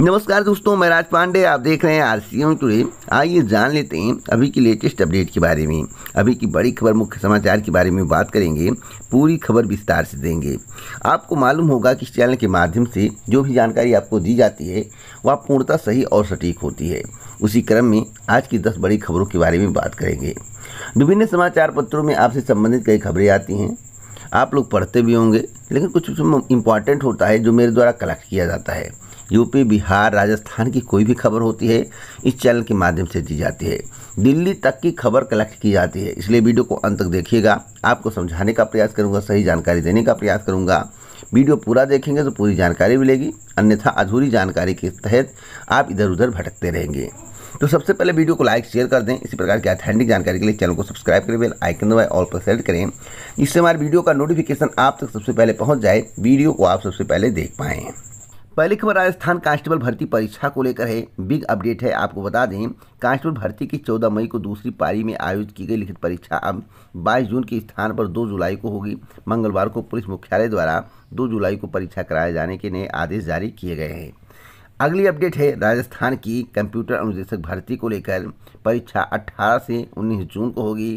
नमस्कार दोस्तों मैं राज पांडे आप देख रहे हैं आर सी एम टूडे आइए जान लेते हैं अभी की लेटेस्ट अपडेट के बारे में अभी की बड़ी खबर मुख्य समाचार के बारे में बात करेंगे पूरी खबर विस्तार से देंगे आपको मालूम होगा कि इस चैनल के माध्यम से जो भी जानकारी आपको दी जाती है वह पूर्णतः सही और सटीक होती है उसी क्रम में आज की दस बड़ी खबरों के बारे में बात करेंगे विभिन्न समाचार पत्रों में आपसे संबंधित कई खबरें आती हैं आप लोग पढ़ते भी होंगे लेकिन कुछ उसमें इम्पॉर्टेंट होता है जो मेरे द्वारा कलेक्ट किया जाता है यूपी बिहार राजस्थान की कोई भी खबर होती है इस चैनल के माध्यम से दी जाती है दिल्ली तक की खबर कलेक्ट की जाती है इसलिए वीडियो को अंत तक देखिएगा आपको समझाने का प्रयास करूँगा सही जानकारी देने का प्रयास करूँगा वीडियो पूरा देखेंगे तो पूरी जानकारी मिलेगी अन्यथा अधूरी जानकारी के तहत आप इधर उधर भटकते रहेंगे तो सबसे पहले वीडियो को लाइक शेयर कर दें इसी प्रकार की अथेंटिक जानकारी के लिए चैनल को सब्सक्राइब करें बेल आइकन दबाएं ऑल पर सेलेक्ट करें जिससे हमारे वीडियो का नोटिफिकेशन आप तक सबसे पहले पहुंच जाए वीडियो को आप सबसे पहले देख पाएँ पहली खबर राजस्थान कांस्टेबल भर्ती परीक्षा को लेकर है बिग अपडेट है आपको बता दें कांस्टेबल भर्ती की 14 मई को दूसरी पारी में आयोजित की गई लिखित परीक्षा अब 22 जून के स्थान पर 2 जुलाई को होगी मंगलवार को पुलिस मुख्यालय द्वारा 2 जुलाई को परीक्षा कराए जाने के नए आदेश जारी किए गए हैं अगली अपडेट है राजस्थान की कंप्यूटर अनुदेशक भर्ती को लेकर परीक्षा अट्ठारह से उन्नीस जून को होगी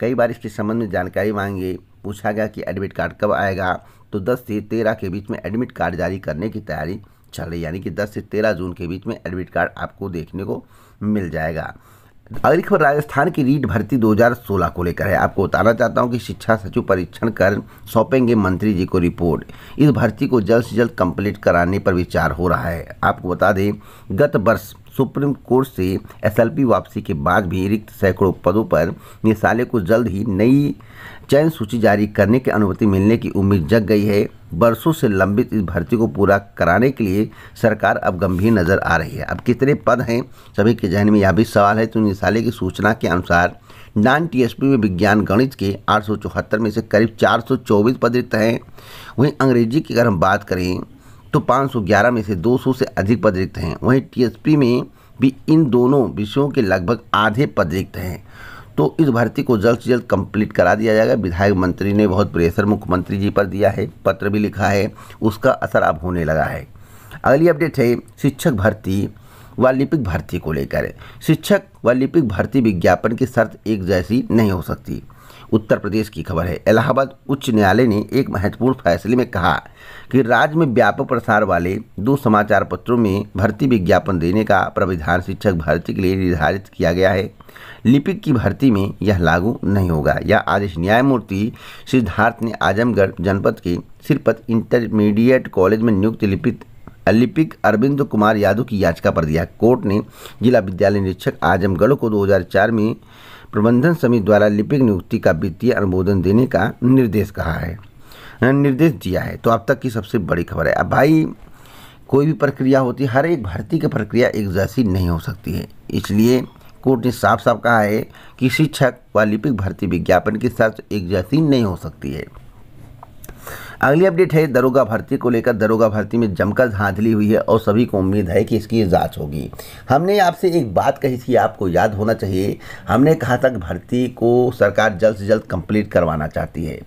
कई बार इसके संबंध में जानकारी मांगे पूछा गया कि एडमिट कार्ड कब आएगा तो 10 से 13 के बीच में एडमिट कार्ड जारी करने की तैयारी चल रही यानी कि 10 से 13 जून के बीच में एडमिट कार्ड आपको देखने को मिल जाएगा अगली खबर राजस्थान की रीट भर्ती 2016 को लेकर है आपको बताना चाहता हूं कि शिक्षा सचिव परीक्षण कर सौंपेंगे मंत्री जी को रिपोर्ट इस भर्ती को जल्द से जल्द कंप्लीट कराने पर विचार हो रहा है आपको बता दें गत वर्ष सुप्रीम कोर्ट से एसएलपी वापसी के बाद भी रिक्त सैकड़ों पदों पर निशाले को जल्द ही नई चयन सूची जारी करने की अनुमति मिलने की उम्मीद जग गई है बरसों से लंबित इस भर्ती को पूरा कराने के लिए सरकार अब गंभीर नज़र आ रही है अब कितने पद हैं सभी के जहन में यह भी सवाल है तो निशाले की सूचना के अनुसार नान टीएसपी में विज्ञान गणित के आठ में से करीब चार पद रिक्त हैं वहीं अंग्रेजी की अगर हम बात करें तो पाँच में से दो से अधिक पद रिक्त हैं वहीं टी में भी इन दोनों विषयों के लगभग आधे पद रिक्त हैं तो इस भर्ती को जल्द से जल्द कंप्लीट करा दिया जाएगा विधायक मंत्री ने बहुत प्रेशर मुख्यमंत्री जी पर दिया है पत्र भी लिखा है उसका असर अब होने लगा है अगली अपडेट है शिक्षक भर्ती व लिपिक भर्ती को लेकर शिक्षक व लिपिक भर्ती विज्ञापन की शर्त एक जैसी नहीं हो सकती उत्तर प्रदेश की खबर है इलाहाबाद उच्च न्यायालय ने एक महत्वपूर्ण फैसले में कहा कि राज्य में व्यापक प्रसार वाले दो समाचार पत्रों में भर्ती विज्ञापन देने का प्रविधान शिक्षक भर्ती के लिए निर्धारित किया गया है लिपिक की भर्ती में यह लागू नहीं होगा यह आदेश न्यायमूर्ति सिद्धार्थ ने आजमगढ़ जनपद के सिरपत इंटरमीडिएट कॉलेज में नियुक्त लिपिक लिपिक अरविंद कुमार यादव की याचिका पर दिया कोर्ट ने जिला विद्यालय निरीक्षक आजमगढ़ को 2004 में प्रबंधन समिति द्वारा लिपिक नियुक्ति का वित्तीय अनुमोदन देने का निर्देश कहा है निर्देश दिया है तो अब तक की सबसे बड़ी खबर है अब भाई कोई भी प्रक्रिया होती है हर एक भर्ती की प्रक्रिया एक जैसी नहीं हो सकती है इसलिए कोर्ट ने साफ साफ कहा है कि शिक्षक व लिपिक भर्ती विज्ञापन के साथ एक जैसी नहीं हो सकती है अगली अपडेट है दरोगा भर्ती को लेकर दरोगा भर्ती में जमकर धांधली हुई है और सभी को उम्मीद है कि इसकी जांच होगी हमने आपसे एक बात कही थी आपको याद होना चाहिए हमने कहा था कि भर्ती को सरकार जल्द से जल्द कंप्लीट करवाना चाहती है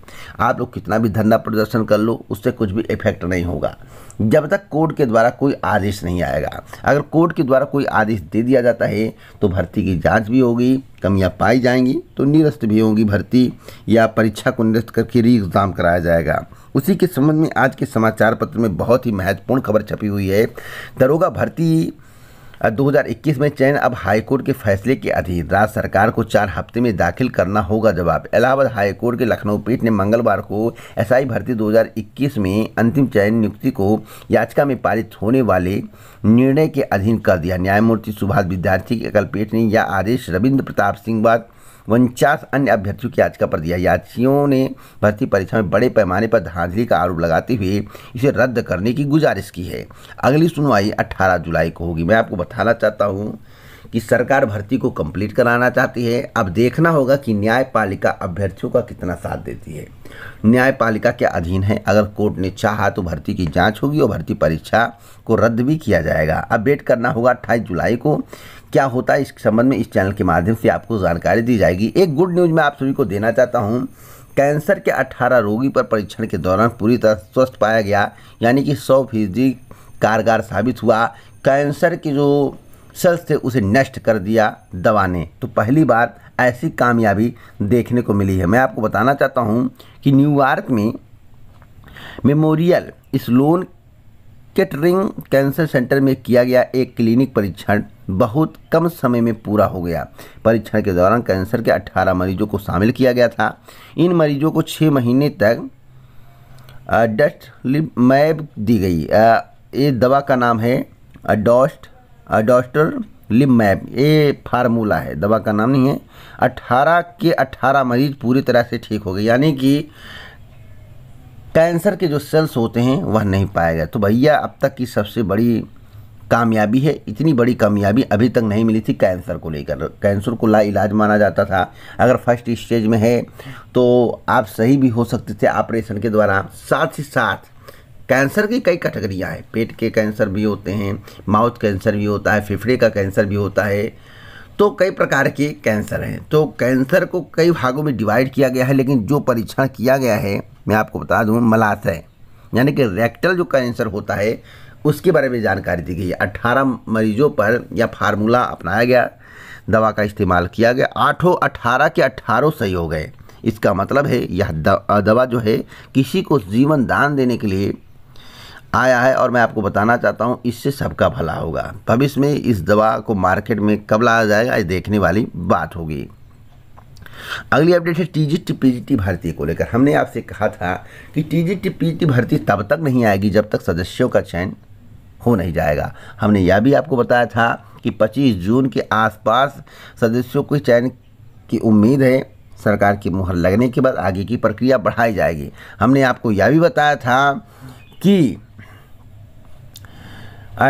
आप लोग कितना भी धरना प्रदर्शन कर लो उससे कुछ भी इफेक्ट नहीं होगा जब तक कोर्ट के द्वारा कोई आदेश नहीं आएगा अगर कोर्ट के द्वारा कोई आदेश दे दिया जाता है तो भर्ती की जांच भी होगी कमियां पाई जाएंगी तो निरस्त भी होंगी भर्ती या परीक्षा को निरस्त करके री एग्ज़ाम कराया जाएगा उसी के संबंध में आज के समाचार पत्र में बहुत ही महत्वपूर्ण खबर छपी हुई है दरोगा भर्ती 2021 में चयन अब हाईकोर्ट के फैसले के अधीन राज्य सरकार को चार हफ्ते में दाखिल करना होगा जवाब इलाहाबाद हाईकोर्ट के लखनऊ पीठ ने मंगलवार को एसआई भर्ती 2021 में अंतिम चयन नियुक्ति को याचिका में पारित होने वाले निर्णय के अधीन कर दिया न्यायमूर्ति सुभाष विद्यार्थी की अकल पीठ ने यह आदेश रविन्द्र प्रताप सिंह बाद उनचास अन्य अभ्यर्थियों की याचिका पर दिया याचियों ने भर्ती परीक्षा में बड़े पैमाने पर धांधली का आरोप लगाते हुए इसे रद्द करने की गुजारिश की है अगली सुनवाई 18 जुलाई को होगी मैं आपको बताना चाहता हूँ कि सरकार भर्ती को कंप्लीट कराना चाहती है अब देखना होगा कि न्यायपालिका अभ्यर्थियों का कितना साथ देती है न्यायपालिका के अधीन है अगर कोर्ट ने चाहा तो भर्ती की जांच होगी और भर्ती परीक्षा को रद्द भी किया जाएगा अब वेट करना होगा अट्ठाईस जुलाई को क्या होता है इस संबंध में इस चैनल के माध्यम से आपको जानकारी दी जाएगी एक गुड न्यूज़ मैं आप सभी को देना चाहता हूँ कैंसर के 18 रोगी पर परीक्षण के दौरान पूरी तरह स्वस्थ पाया गया यानी कि सौ फीसदी कारगर साबित हुआ कैंसर के जो सेल्स थे उसे नष्ट कर दिया दवा ने तो पहली बार ऐसी कामयाबी देखने को मिली है मैं आपको बताना चाहता हूँ कि न्यूयॉर्क में Memorial Sloan Kettering Cancer Center में किया गया एक क्लिनिक परीक्षण बहुत कम समय में पूरा हो गया परीक्षण के दौरान कैंसर के 18 मरीजों को शामिल किया गया था इन मरीजों को छः महीने तक डस्ट मैब दी गई ये दवा का नाम है डॉस्ट डॉस्टर लिप मैप ये फार्मूला है दवा का नाम नहीं है 18 के 18 मरीज पूरी तरह से ठीक हो गए यानी कि कैंसर के जो सेल्स होते हैं वह नहीं पाया गया तो भैया अब तक की सबसे बड़ी कामयाबी है इतनी बड़ी कामयाबी अभी तक नहीं मिली थी कैंसर को लेकर कैंसर को ला इलाज माना जाता था अगर फर्स्ट स्टेज में है तो आप सही भी हो सकते थे ऑपरेशन के द्वारा साथ ही साथ कैंसर की कई कैटेगरियाँ हैं पेट के कैंसर भी होते हैं माउथ कैंसर भी होता है फेफड़े का कैंसर भी होता है तो कई प्रकार के कैंसर हैं तो कैंसर को कई भागों में डिवाइड किया गया है लेकिन जो परीक्षण किया गया है मैं आपको बता दूँ मलाशय यानी कि रेक्टल जो कैंसर होता है उसके बारे में जानकारी दी गई अट्ठारह मरीजों पर यह फार्मूला अपनाया गया दवा का इस्तेमाल किया गया आठों अट्ठारह के अठारों सही हो गए इसका मतलब है यह दवा जो है किसी को जीवन दान देने के लिए आया है और मैं आपको बताना चाहता हूँ इससे सबका भला होगा भविष्य में इस दवा को मार्केट में कब लाया जाएगा ये देखने वाली बात होगी अगली अपडेट है T G T P G T भर्ती को लेकर हमने आपसे कहा था कि T G T P G T भर्ती तब तक नहीं आएगी जब तक सदस्यों का चयन हो नहीं जाएगा हमने यह भी आपको बताया था कि 25 जून के आसपास सदस्यों के चयन की उम्मीद है सरकार की मुहर लगने के बाद आगे की प्रक्रिया बढ़ाई जाएगी हमने आपको यह भी बताया था कि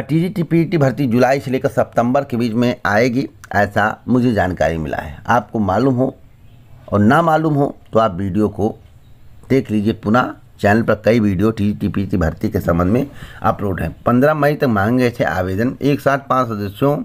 T G T P T भर्ती जुलाई से लेकर सितंबर के बीच में आएगी ऐसा मुझे जानकारी मिला है आपको मालूम हो और ना मालूम हो तो आप वीडियो को देख लीजिए पुनः चैनल पर कई वीडियो टी टी पी भर्ती के संबंध में अपलोड हैं पंद्रह मई तक मांगे गए थे आवेदन एक साथ पाँच सदस्यों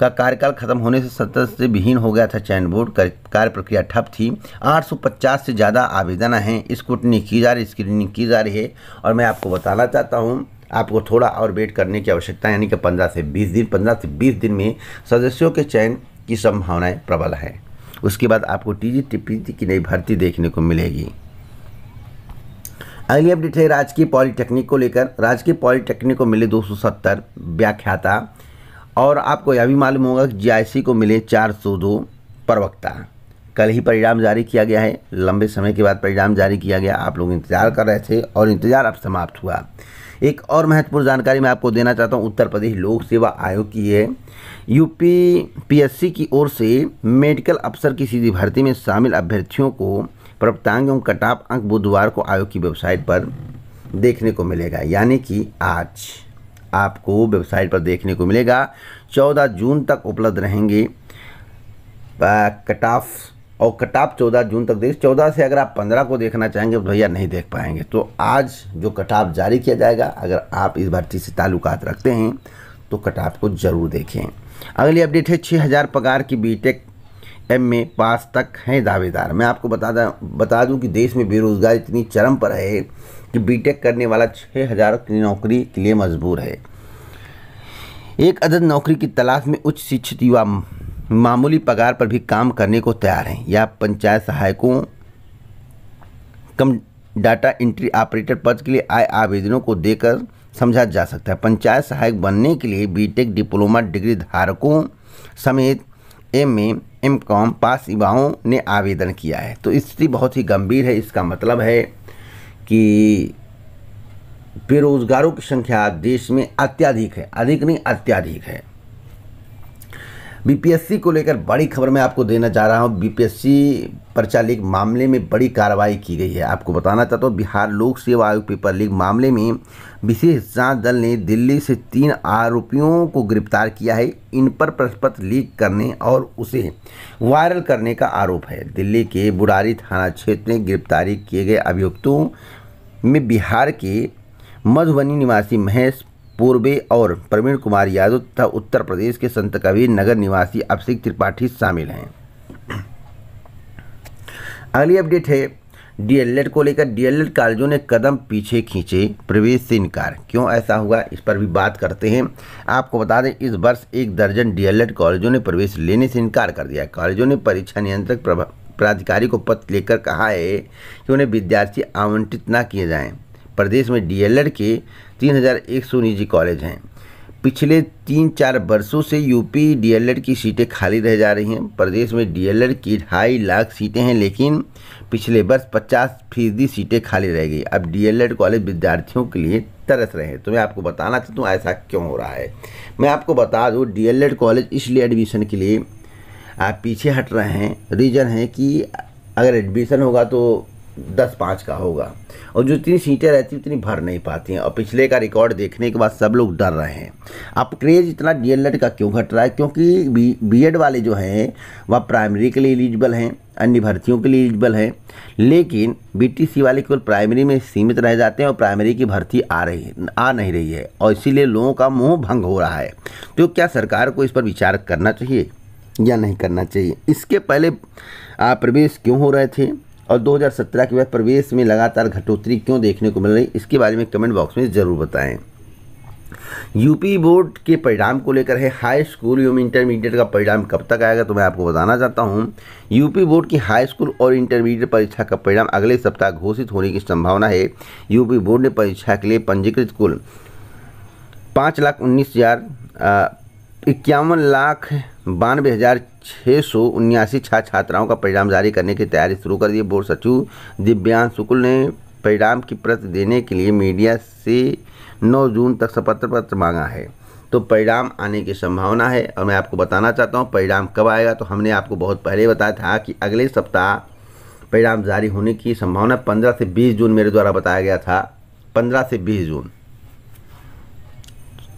का कार्यकाल खत्म होने से सदस्य विहीन हो गया था चयन बोर्ड कार्य प्रक्रिया ठप थी 850 से ज़्यादा आवेदन हैं स्क्रूटनी की जा रही स्क्रीनिंग की जा रही है और मैं आपको बताना चाहता हूँ आपको थोड़ा और वेट करने की आवश्यकता यानी कि पंद्रह से बीस दिन पंद्रह से बीस दिन में सदस्यों के चयन की संभावनाएँ प्रबल हैं उसके बाद आपको टी जी की नई भर्ती देखने को मिलेगी अगली अपडेट है राजकीय पॉलिटेक्निक को लेकर राजकीय पॉलिटेक्निक को मिले 270 व्याख्याता और आपको यह भी मालूम होगा कि जी को मिले 402 प्रवक्ता कल ही परिणाम जारी किया गया है लंबे समय के बाद परिणाम जारी किया गया आप लोग इंतज़ार कर रहे थे और इंतज़ार अब समाप्त हुआ एक और महत्वपूर्ण जानकारी मैं आपको देना चाहता हूँ उत्तर प्रदेश लोक सेवा आयोग की है यूपी पीएससी की ओर से मेडिकल अफसर की सीधी भर्ती में शामिल अभ्यर्थियों को प्राप्तांक एवं कटाप अंक बुधवार को आयोग की वेबसाइट पर देखने को मिलेगा यानी कि आज आपको वेबसाइट पर देखने को मिलेगा 14 जून तक उपलब्ध रहेंगे कटाफ और कटाप चौदह जून तक देख चौदह से अगर आप पंद्रह को देखना चाहेंगे तो भैया नहीं देख पाएंगे तो आज जो कटाप जारी किया जाएगा अगर आप इस भर्ती से ताल्लुक रखते हैं तो कटाप को ज़रूर देखें अगली अपडेट है छः हज़ार पगार की बीटेक एम ए पास तक हैं दावेदार मैं आपको बता दा बता दूँ कि देश में बेरोज़गारी इतनी चरम पर है कि टेक करने वाला छः हज़ार की नौकरी के लिए मजबूर है एक अदद नौकरी की तलाश में उच्च शिक्षित युवा मामूली पगार पर भी काम करने को तैयार हैं या पंचायत सहायकों कम डाटा एंट्री ऑपरेटर पद के लिए आए आवेदनों को देकर समझा जा सकता है पंचायत सहायक बनने के लिए बीटेक डिप्लोमा डिग्री धारकों समेत M A M com pass युवाओं ने आवेदन किया है तो स्थिति बहुत ही गंभीर है इसका मतलब है कि बेरोजगारों की संख्या देश में अत्याधिक है अधिक नहीं अत्याधिक है बीपीएससी को लेकर बड़ी खबर मैं आपको देना चाह रहा हूँ बीपीएससी पर्चा लीक मामले में बड़ी कार्रवाई की गई है आपको बताना चाहता हूँ तो बिहार लोक सेवा आयोग पेपर लीक मामले में विशेष जांच दल ने दिल्ली से तीन आरोपियों को गिरफ्तार किया है इन पर प्रश्नपत्र लीक करने और उसे वायरल करने का आरोप है दिल्ली के बुरारी थाना क्षेत्र में गिरफ्तारी किए गए अभियुक्तों में बिहार के मधुबनी निवासी महेश पूर्वे और प्रवीण कुमार यादव तथा उत्तर प्रदेश के संत कबीर नगर निवासी अभिषेक त्रिपाठी शामिल हैं अगली अपडेट है डीएलएड को लेकर डीएलएड कॉलेजों ने कदम पीछे खींचे प्रवेश से इनकार क्यों ऐसा हुआ इस पर भी बात करते हैं आपको बता दें इस वर्ष एक दर्जन डीएलएड कॉलेजों ने प्रवेश लेने से इनकार कर दिया कॉलेजों ने परीक्षा नियंत्रक प्राधिकारी को पत्र लेकर कहा है कि उन्हें विद्यार्थी आवंटित न किए जाएं प्रदेश में डीएलएड के तीन हज़ार एक सौ निजी कॉलेज हैं पिछले तीन चार वर्षों से यूपी डीएलएड की सीटें खाली रह जा रही हैं प्रदेश में डीएलएड की ढाई लाख सीटें हैं लेकिन पिछले वर्ष पचास फीसदी सीटें खाली रह गई अब डीएलएड कॉलेज विद्यार्थियों के लिए तरस रहे हैं तो मैं आपको बताना चाहता हूँ ऐसा क्यों हो रहा है मैं आपको बता दूँ एड कॉलेज इसलिए एडमिशन के लिए आप पीछे हट रहे हैं रीज़न है कि अगर एडमिशन होगा तो दस पाँच का होगा और जो इतनी सीटें रहती उतनी भर नहीं पाती हैं और पिछले का रिकॉर्ड देखने के बाद सब लोग डर रहे हैं अब क्रेज़ इतना डीएलएड का क्यों घट रहा है क्योंकि बी बी वाले जो हैं वह प्राइमरी के लिए एलिजिबल हैं अन्य भर्तियों के लिए एलिजिबल हैं लेकिन बीटीसी वाले केवल प्राइमरी में सीमित रह जाते हैं और प्राइमरी की भर्ती आ रही आ नहीं रही है और इसीलिए लोगों का मुँह भंग हो रहा है तो क्या सरकार को इस पर विचार करना चाहिए या नहीं करना चाहिए इसके पहले प्रवेश क्यों हो रहे थे और 2017 के बाद प्रवेश में लगातार घटोतरी क्यों देखने को मिल रही इसके बारे में कमेंट बॉक्स में ज़रूर बताएं यूपी बोर्ड के परिणाम को लेकर है हाई स्कूल एवं इंटरमीडिएट का परिणाम कब तक आएगा तो मैं आपको बताना चाहता हूँ यूपी बोर्ड की हाई स्कूल और इंटरमीडिएट परीक्षा का परिणाम अगले सप्ताह घोषित होने की संभावना है यूपी बोर्ड ने परीक्षा के लिए पंजीकृत कुल पाँच लाख उन्नीस हज़ार इक्यावन लाख बानवे हज़ार छः सौ उन्यासी छात्र छात्राओं का परिणाम जारी करने की तैयारी शुरू कर दी बोर्ड सचिव दिव्यांग शुक्ल ने परिणाम की प्रति देने के लिए मीडिया से 9 जून तक शपथ पत्र मांगा है तो परिणाम आने की संभावना है और मैं आपको बताना चाहता हूँ परिणाम कब आएगा तो हमने आपको बहुत पहले बताया था कि अगले सप्ताह परिणाम जारी होने की संभावना पंद्रह से बीस जून मेरे द्वारा बताया गया था पंद्रह से बीस जून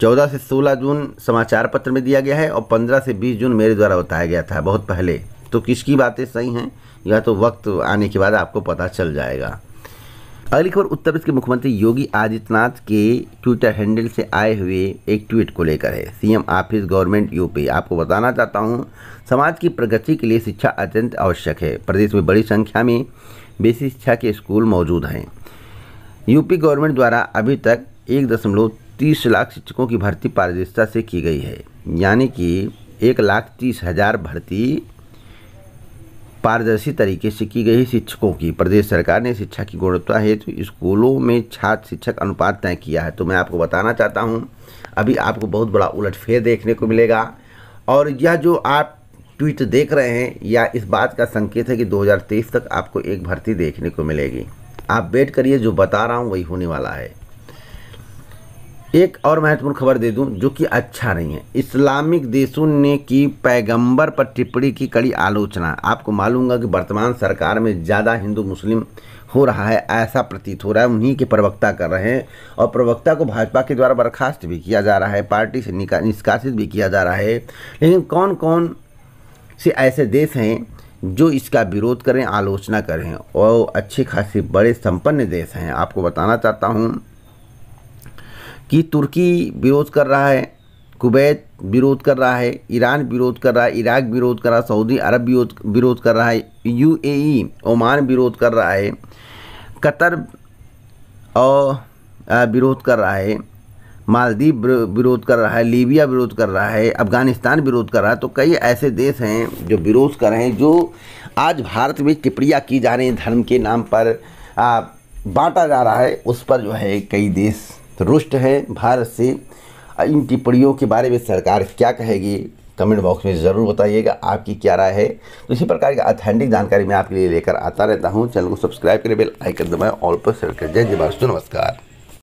चौदह से सोलह जून समाचार पत्र में दिया गया है और पंद्रह से बीस जून मेरे द्वारा बताया गया था बहुत पहले तो किसकी बातें सही हैं या तो वक्त आने के बाद आपको पता चल जाएगा अगली खबर उत्तर प्रदेश के मुख्यमंत्री योगी आदित्यनाथ के ट्विटर हैंडल से आए हुए एक ट्वीट को लेकर है सीएम ऑफिस गवर्नमेंट यूपी आपको बताना चाहता हूं समाज की प्रगति के लिए शिक्षा अत्यंत आवश्यक है प्रदेश में बड़ी संख्या में बेसिक शिक्षा के स्कूल मौजूद हैं यूपी गवर्नमेंट द्वारा अभी तक एक दशमलव तीस लाख शिक्षकों की भर्ती पारदर्शिता से की गई है यानी कि एक लाख तीस हज़ार भर्ती पारदर्शी तरीके से की गई शिक्षकों की प्रदेश सरकार ने शिक्षा की गुणवत्ता हेतु तो स्कूलों में छात्र शिक्षक अनुपात तय किया है तो मैं आपको बताना चाहता हूँ अभी आपको बहुत बड़ा उलटफेर देखने को मिलेगा और यह जो आप ट्वीट देख रहे हैं या इस बात का संकेत है कि 2023 तक आपको एक भर्ती देखने को मिलेगी आप वेट करिए जो बता रहा हूँ वही होने वाला है एक और महत्वपूर्ण खबर दे दूं जो कि अच्छा नहीं है इस्लामिक देशों ने की पैगंबर पर टिप्पणी की कड़ी आलोचना आपको मालूम होगा कि वर्तमान सरकार में ज़्यादा हिंदू मुस्लिम हो रहा है ऐसा प्रतीत हो रहा है उन्हीं के प्रवक्ता कर रहे हैं और प्रवक्ता को भाजपा के द्वारा बर्खास्त भी किया जा रहा है पार्टी से निष्कासित भी किया जा रहा है लेकिन कौन कौन से ऐसे देश हैं जो इसका विरोध करें आलोचना करें और अच्छे खासे बड़े संपन्न देश हैं आपको बताना चाहता हूँ कि तुर्की विरोध कर रहा है कुवैत विरोध कर रहा है ईरान विरोध कर रहा है इराक विरोध कर रहा है सऊदी अरब विरोध विरोध कर रहा है यूएई ओमान विरोध कर रहा है कतर और विरोध कर रहा है मालदीव विरोध कर रहा है लीबिया विरोध कर रहा है अफगानिस्तान विरोध कर रहा है तो कई ऐसे देश हैं जो विरोध कर रहे हैं जो आज भारत में टिप्पणियाँ की जा रही हैं धर्म के नाम पर बांटा जा रहा है उस पर जो है कई देश रुष्ट हैं भारत से इन टिप्पणियों के बारे में सरकार क्या कहेगी कमेंट बॉक्स में ज़रूर बताइएगा आपकी क्या राय है तो इसी प्रकार की अथेंटिक जानकारी मैं आपके लिए लेकर आता रहता हूँ चैनल को सब्सक्राइब करें बेल आइकन दबाएं ऑल पर सेलेक्ट कर जय जय भारत नमस्कार